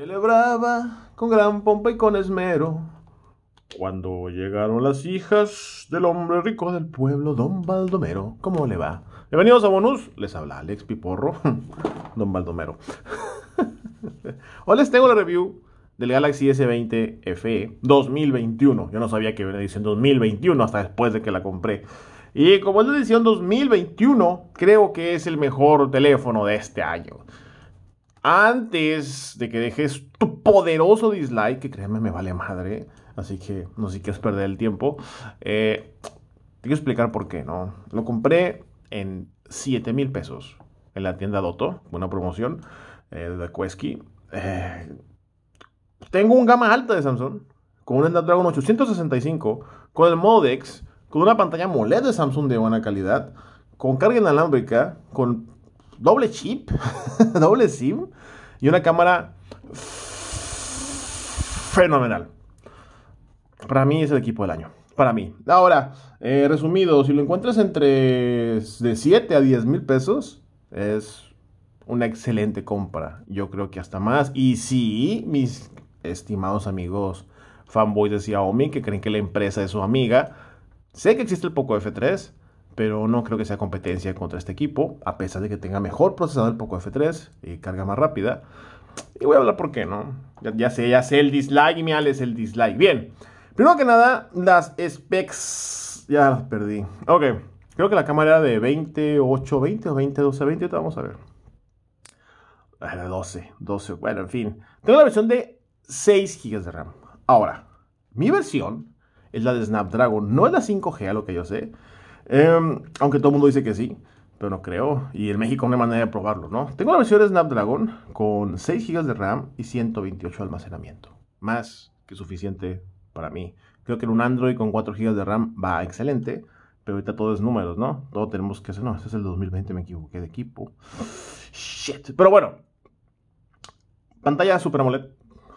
Celebraba con gran pompa y con esmero. Cuando llegaron las hijas del hombre rico del pueblo, don Baldomero. ¿Cómo le va? Bienvenidos a Bonus. Les habla Alex Piporro, don Baldomero. Hoy les tengo la review del Galaxy S20 FE 2021. Yo no sabía que era edición 2021 hasta después de que la compré. Y como es la edición 2021, creo que es el mejor teléfono de este año antes de que dejes tu poderoso dislike, que créanme me vale madre, así que no si quieres perder el tiempo, eh, te quiero explicar por qué, ¿no? Lo compré en 7 mil pesos en la tienda Doto, Buena promoción eh, de Quesky. Eh, tengo un gama alta de Samsung, con un Dragon 865, con el Modex, con una pantalla AMOLED de Samsung de buena calidad, con carga inalámbrica, con doble chip, doble SIM y una cámara fenomenal. Para mí es el equipo del año. Para mí. Ahora, eh, resumido, si lo encuentras entre de 7 a 10 mil pesos, es una excelente compra. Yo creo que hasta más. Y sí, mis estimados amigos fanboys de Xiaomi que creen que la empresa es su amiga, sé que existe el Poco F3, pero no creo que sea competencia contra este equipo, a pesar de que tenga mejor procesador el Poco F3 y carga más rápida. Y voy a hablar por qué, ¿no? Ya, ya sé, ya sé el dislike y me es el dislike. Bien, primero que nada, las specs. Ya las perdí. Ok, creo que la cámara era de 28, 20 o 20, 12, 20. vamos a ver. Ah, era 12, 12. Bueno, en fin. Tengo la versión de 6 GB de RAM. Ahora, mi versión es la de Snapdragon, no es la 5G, a lo que yo sé. Em, aunque todo el mundo dice que sí, pero no creo. Y en México no me manera de probarlo, ¿no? Tengo la versión de Snapdragon con 6 GB de RAM y 128 de almacenamiento. Más que suficiente para mí. Creo que en un Android con 4 GB de RAM va excelente. Pero ahorita todo es números, ¿no? Todo tenemos que hacer. No, este es el 2020, me equivoqué de equipo. Shit. Pero bueno. Pantalla Super AMOLED.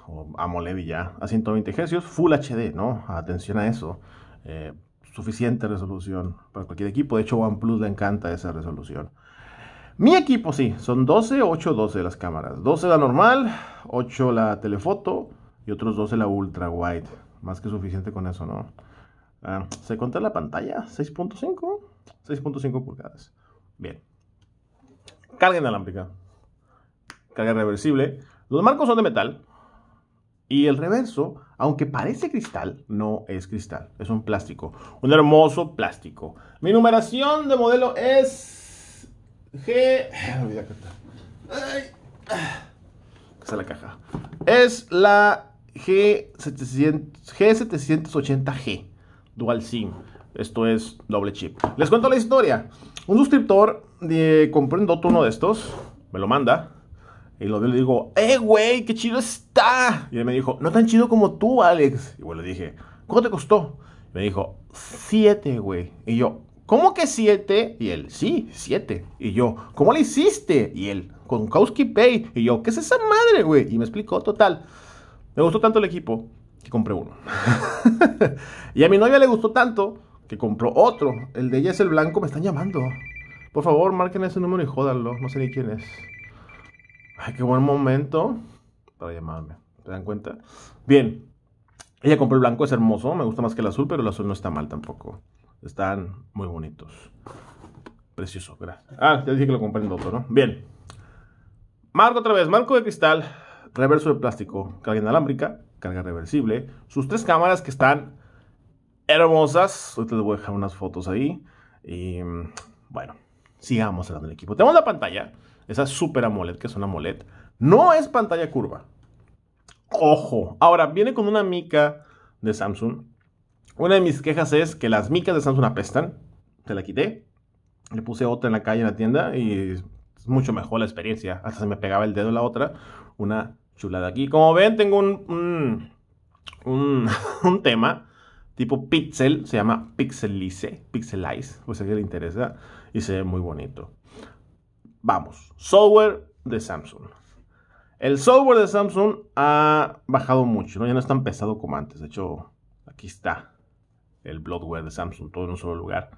O AMOLED y ya. A 120 Hz. Full HD, ¿no? Atención a eso. Eh, suficiente resolución para cualquier equipo. De hecho, OnePlus le encanta esa resolución. Mi equipo sí, son 12, 8, 12 las cámaras. 12 la normal, 8 la telefoto y otros 12 la ultra wide. Más que suficiente con eso, ¿no? Ah, ¿Se cuenta la pantalla? 6.5, 6.5 pulgadas. Bien. Carga inalámbrica. Carga reversible. Los marcos son de metal. Y el reverso, aunque parece cristal, no es cristal, es un plástico, un hermoso plástico. Mi numeración de modelo es G... la caja. Es la G700, G780G Dual SIM. Esto es doble chip. Les cuento la historia. Un suscriptor de eh, compró un uno de estos, me lo manda, y lo de le digo, ¡eh, güey! ¡Qué chido está! Y él me dijo, no tan chido como tú, Alex. Y bueno, le dije, ¿cómo te costó? Me dijo, siete, güey. Y yo, ¿cómo que siete? Y él, sí, siete. Y yo, ¿cómo le hiciste? Y él, con Kowski Pay. Y yo, ¿qué es esa madre, güey? Y me explicó, total. Me gustó tanto el equipo que compré uno. y a mi novia le gustó tanto que compró otro. El de ella es el blanco, me están llamando. Por favor, marquen ese número y jódanlo. No sé ni quién es. Ay, qué buen momento para llamarme. ¿te dan cuenta? Bien. Ella compró el blanco, es hermoso. Me gusta más que el azul, pero el azul no está mal tampoco. Están muy bonitos. Precioso, gracias. Ah, ya dije que lo compré en otro, ¿no? Bien. Marco otra vez. Marco de cristal, reverso de plástico, carga inalámbrica, carga reversible. Sus tres cámaras que están hermosas. Ahorita les voy a dejar unas fotos ahí. Y mm, bueno, sigamos hablando del equipo. Tenemos la pantalla, esa Super AMOLED, que es una AMOLED. No es pantalla curva. Ojo. Ahora, viene con una mica de Samsung. Una de mis quejas es que las micas de Samsung apestan. Te la quité. Le puse otra en la calle, en la tienda. Y es mucho mejor la experiencia. Hasta se me pegaba el dedo la otra. Una chulada aquí. Como ven, tengo un, un tema tipo pixel, se llama Pixelice. Pixelize, pues a le interesa y se ve muy bonito. Vamos, software de Samsung. El software de Samsung ha bajado mucho, ya no es tan pesado como antes. De hecho, aquí está el bloodware de Samsung, todo en un solo lugar.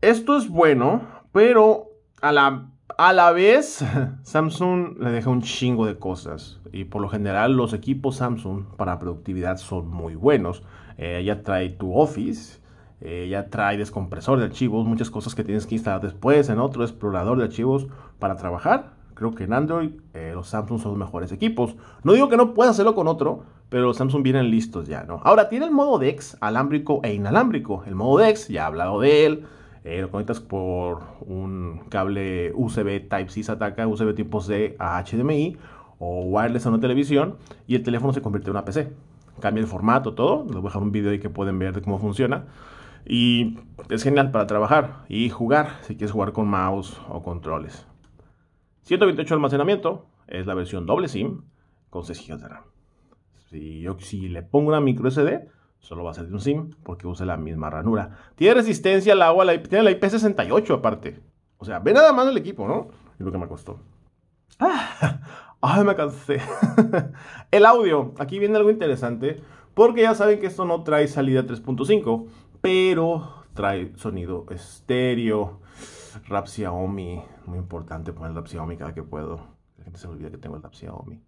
Esto es bueno, pero a la, a la vez Samsung le deja un chingo de cosas. Y por lo general los equipos Samsung para productividad son muy buenos. Eh, ella trae tu Office, ya eh, trae descompresor de archivos, muchas cosas que tienes que instalar después en otro explorador de archivos para trabajar. Creo que en Android eh, los Samsung son los mejores equipos. No digo que no puedas hacerlo con otro, pero los Samsung vienen listos ya, ¿no? Ahora tiene el modo DeX alámbrico e inalámbrico. El modo DeX, ya he hablado de él. lo conectas por un cable USB Type-C ataca USB tipo C a HDMI o wireless a una televisión y el teléfono se convierte en una PC cambia el formato, todo. Les voy a dejar un video ahí que pueden ver de cómo funciona. Y es genial para trabajar y jugar si quieres jugar con mouse o controles. 128 de almacenamiento es la versión doble SIM con 6 GB de RAM. Si, yo, si le pongo una micro SD, solo va a ser de un SIM porque usa la misma ranura. Tiene resistencia al agua, tiene la IP68 aparte. O sea, ve nada más el equipo, ¿no? Y lo que me costó. Ah, Ay, me cansé. el audio. Aquí viene algo interesante. Porque ya saben que esto no trae salida 3.5. Pero trae sonido estéreo. Rap Xiaomi. Muy importante poner el Rap Xiaomi cada que puedo. La gente se olvida que tengo el Rap Xiaomi.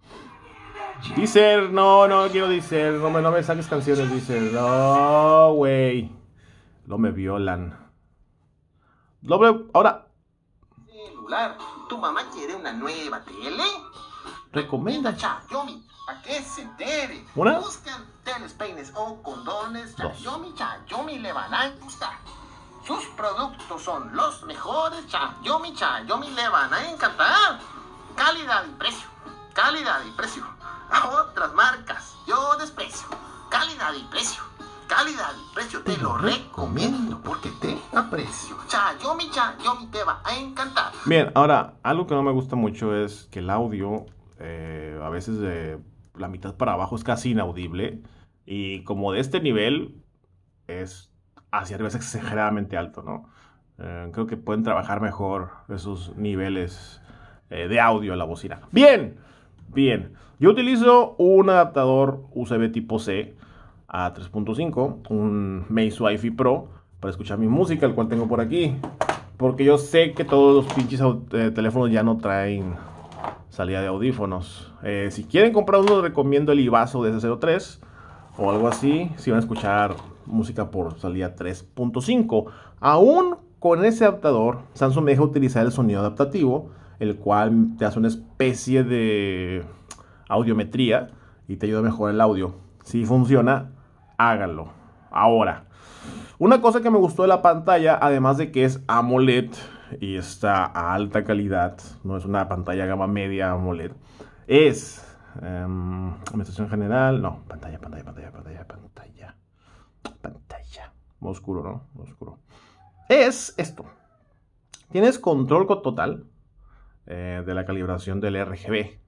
Dicer, no, no quiero Dicer. No me, no saques canciones, Dicer. No, güey. Lo me violan. Doble, ahora. Celular. ¿Tu mamá quiere una nueva tele? Recomienda Chayomi. ¿A que se debe? Buscan teles, peines o condones. Chayomi, Chayomi le van a gustar. Sus productos son los mejores. Chayomi, Chayomi le van a encantar. Calidad y precio. Calidad y precio. A otras marcas yo desprecio. Calidad y precio. Calidad y precio te lo recomiendo porque te aprecio. Chayomi, Chayomi te va a encantar. Bien, ahora algo que no me gusta mucho es que el audio eh, a veces de la mitad para abajo es casi inaudible. Y como de este nivel, es hacia arriba es exageradamente alto, ¿no? Eh, creo que pueden trabajar mejor esos niveles eh, de audio en la bocina. Bien, bien. Yo utilizo un adaptador USB tipo C a 3.5, un Maze Wi-Fi Pro, para escuchar mi música, el cual tengo por aquí. Porque yo sé que todos los pinches teléfonos ya no traen salida de audífonos. Eh, si quieren comprar uno, recomiendo el Ibaso DS03 o algo así, si van a escuchar música por salida 3.5. Aún con ese adaptador, Samsung me deja utilizar el sonido adaptativo, el cual te hace una especie de audiometría y te ayuda a mejorar el audio. Si funciona, háganlo. Ahora, una cosa que me gustó de la pantalla, además de que es AMOLED, y está a alta calidad, no es una pantalla gama media AMOLED, es em, administración general, no, pantalla, pantalla, pantalla, pantalla, pantalla, pantalla, oscuro, ¿no? Oscuro. Es esto. Tienes control total eh, de la calibración del RGB,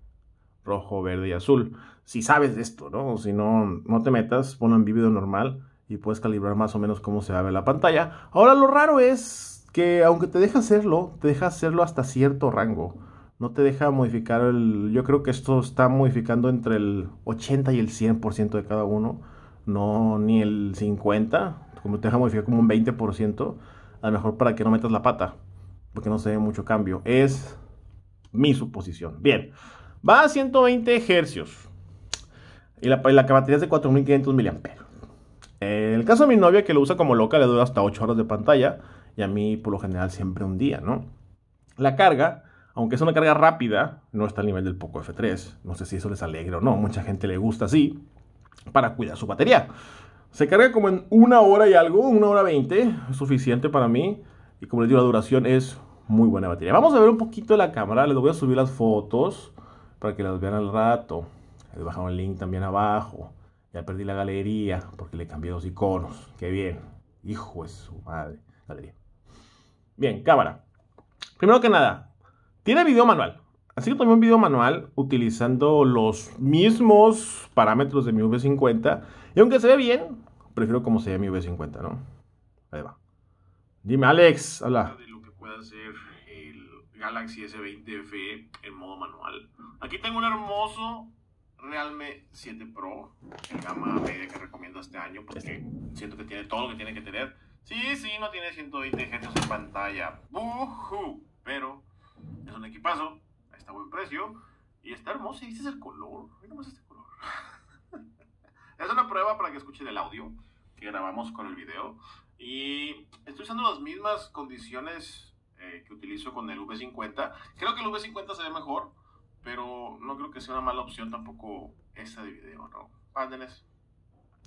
rojo, verde y azul. Si sabes de esto, ¿no? Si no, no te metas, ponlo en vívido normal y puedes calibrar más o menos cómo se va a ver la pantalla. Ahora lo raro es que aunque te deja hacerlo, te deja hacerlo hasta cierto rango. No te deja modificar el... Yo creo que esto está modificando entre el 80 y el 100% de cada uno. No ni el 50. Como te deja modificar como un 20%. A lo mejor para que no metas la pata. Porque no se ve mucho cambio. Es mi suposición. Bien. Va a 120 Hz. Y la, y la batería es de 4500 mAh. En el caso de mi novia, que lo usa como loca, le dura hasta 8 horas de pantalla y a mí por lo general siempre un día, ¿no? La carga, aunque es una carga rápida, no está al nivel del Poco F3. No sé si eso les alegra o no, mucha gente le gusta así para cuidar su batería. Se carga como en una hora y algo, una hora 20, es suficiente para mí. Y como les digo, la duración es muy buena batería. Vamos a ver un poquito la cámara, les voy a subir las fotos para que las vean al rato. Les dejar un link también abajo. Ya perdí la galería porque le cambié dos iconos. Qué bien. Hijo de su madre. Galería. Bien, cámara. Primero que nada, tiene video manual. Así que tomé un video manual utilizando los mismos parámetros de mi V50. Y aunque se ve bien, prefiero como se ve mi V50, ¿no? Ahí va. Dime, Alex, habla. De lo que pueda hacer el Galaxy S20 FE en modo manual. Aquí tengo un hermoso Realme 7 Pro, el gama media que recomiendo este año, porque este. siento que tiene todo lo que tiene que tener. Sí, sí, no tiene 120 Hz en pantalla, pero es un equipazo, está a buen precio y está hermoso. Y este es el color, mira nomás este color. es una prueba para que escuchen el audio que grabamos con el video. Y estoy usando las mismas condiciones eh, que utilizo con el V50. Creo que el V50 se ve mejor pero no creo que sea una mala opción tampoco esta de video, ¿no? Ándeles.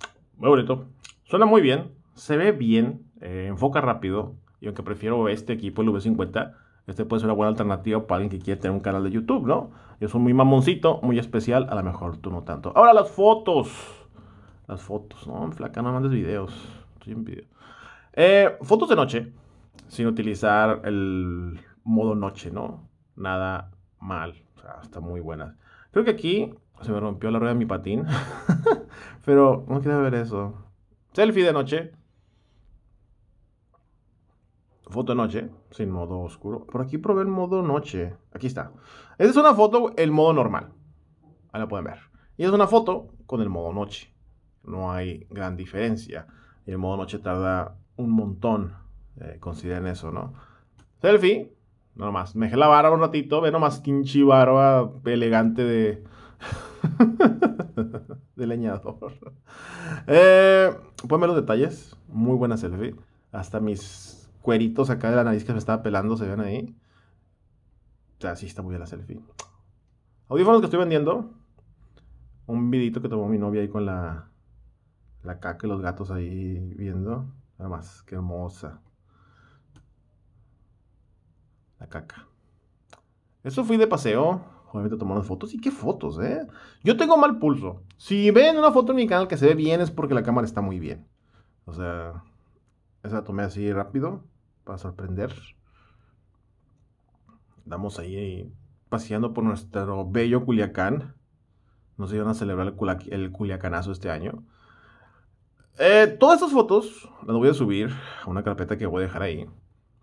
Ah, muy bonito. Suena muy bien, se ve bien, eh, enfoca rápido. Y aunque prefiero este equipo, el V50, este puede ser una buena alternativa para alguien que quiere tener un canal de YouTube, ¿no? Yo soy muy mamoncito, muy especial, a lo mejor tú no tanto. Ahora las fotos. Las fotos, ¿no? Flaca, no mandes videos. Estoy en video. Eh, fotos de noche, sin utilizar el modo noche, ¿no? Nada mal. O muy buenas. Creo que aquí se me rompió la rueda de mi patín. Pero no quiero ver eso. Selfie de noche. Foto de noche, sin modo oscuro. Por aquí probé el modo noche. Aquí está. Esta es una foto, el modo normal. Ahí la pueden ver. Y es una foto con el modo noche. No hay gran diferencia. Y el modo noche tarda un montón. Eh, consideren eso, ¿no? Selfie. No más. me dejé la barba un ratito, ve nomás quinchi barba elegante de... de leñador. Eh, ponme los detalles, muy buena selfie. Hasta mis cueritos acá de la nariz que me estaba pelando se ven ahí. O sea, sí está muy bien la selfie. Audífonos que estoy vendiendo. Un vidito que tomó mi novia ahí con la, la caca y los gatos ahí viendo. Nada más, qué hermosa. La caca. Eso fui de paseo. Obviamente tomando fotos. ¿Y qué fotos, eh? Yo tengo mal pulso. Si ven una foto en mi canal que se ve bien es porque la cámara está muy bien. O sea, esa tomé así rápido para sorprender. Damos ahí paseando por nuestro bello Culiacán. No si iban a celebrar el, Culiacanazo este año. Eh, todas estas fotos las voy a subir a una carpeta que voy a dejar ahí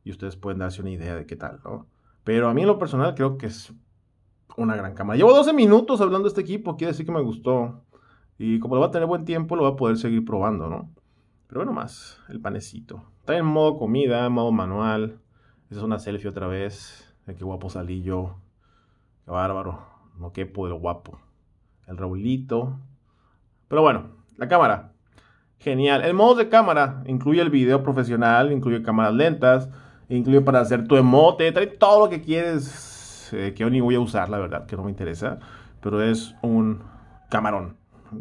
y ustedes pueden darse una idea de qué tal, ¿no? Pero a mí en lo personal creo que es una gran cámara. Llevo 12 minutos hablando de este equipo, quiere decir que me gustó. Y como lo va a tener buen tiempo, lo va a poder seguir probando, ¿no? Pero bueno, más, el panecito. Está en modo comida, modo manual. Esa es una selfie otra vez. De qué guapo salí yo. Qué bárbaro. No qué de guapo. El Raulito. Pero bueno, la cámara. Genial. El modo de cámara incluye el video profesional, incluye cámaras lentas, incluye para hacer tu emote, trae todo lo que quieres, eh, que yo ni voy a usar, la verdad, que no me interesa, pero es un camarón.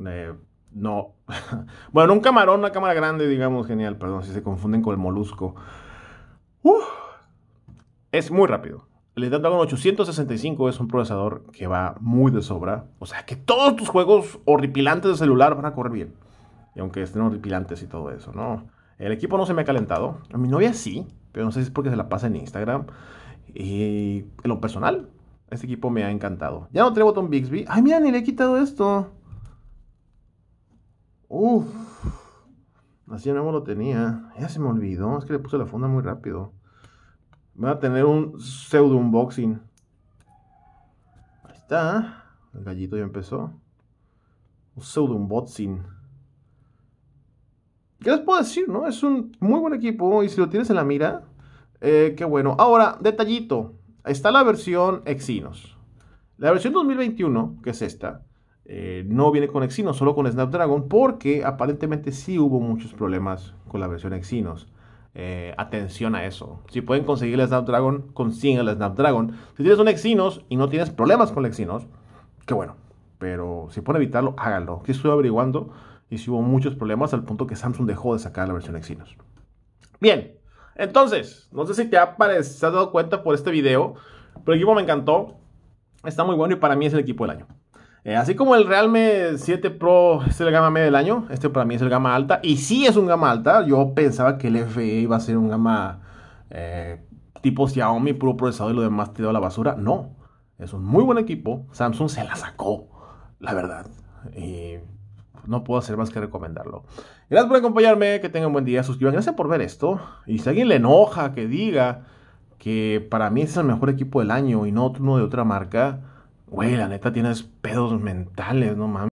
Eh, no, bueno, un camarón, una cámara grande, digamos, genial, perdón, si se confunden con el molusco. es muy rápido. Le El un 865 es un procesador que va muy de sobra. O sea, que todos tus juegos horripilantes de celular van a correr bien. Y aunque estén horripilantes y todo eso, ¿no? El equipo no se me ha calentado. A mi novia sí, pero no sé si es porque se la pasa en Instagram. Y en lo personal, este equipo me ha encantado. Ya no tengo botón Bixby. Ay, mira, ni le he quitado esto. Uf. Así de no lo tenía. Ya se me olvidó. Es que le puse la funda muy rápido. Voy a tener un pseudo unboxing. Ahí está. El gallito ya empezó. Un pseudo unboxing. ¿Qué les puedo decir, no? Es un muy buen equipo y si lo tienes en la mira, eh, qué bueno. Ahora, detallito. Está la versión Exynos. La versión 2021, que es esta, eh, no viene con Exynos, solo con Snapdragon, porque aparentemente sí hubo muchos problemas con la versión Exynos. Eh, atención a eso. Si pueden conseguir el Snapdragon, consigan el Snapdragon. Si tienes un Exynos y no tienes problemas con el Exynos, qué bueno. Pero si pueden evitarlo, háganlo. Que estoy averiguando y si hubo muchos problemas al punto que Samsung dejó de sacar la versión Exynos. Bien, entonces, no sé si te has dado cuenta por este video, pero el equipo me encantó, está muy bueno y para mí es el equipo del año. Eh, así como el Realme 7 Pro es el gama media del año, este para mí es el gama alta. Y sí es un gama alta. Yo pensaba que el FE iba a ser un gama eh, tipo Xiaomi, puro procesador y lo demás tirado a la basura. No, es un muy buen equipo. Samsung se la sacó, la verdad. Y eh, no puedo hacer más que recomendarlo. Gracias por acompañarme, que tengan buen día, suscriban, gracias por ver esto. Y si alguien le enoja que diga que para mí este es el mejor equipo del año y no uno de otra marca, güey, la neta tienes pedos mentales, no mames.